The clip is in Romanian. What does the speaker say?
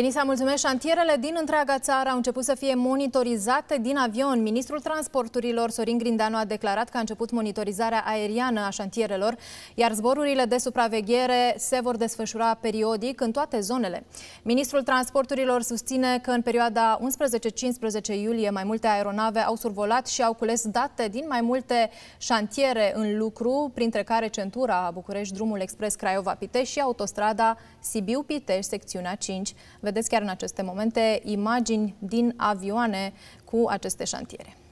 Denisa, mulțumesc. Șantierele din întreaga țară au început să fie monitorizate din avion. Ministrul Transporturilor, Sorin Grindeanu, a declarat că a început monitorizarea aeriană a șantierelor, iar zborurile de supraveghere se vor desfășura periodic în toate zonele. Ministrul Transporturilor susține că în perioada 11-15 iulie mai multe aeronave au survolat și au cules date din mai multe șantiere în lucru, printre care Centura, București, Drumul Expres Craiova-Pitești și Autostrada Sibiu-Pitești, secțiunea 5. Vedeți chiar în aceste momente imagini din avioane cu aceste șantiere.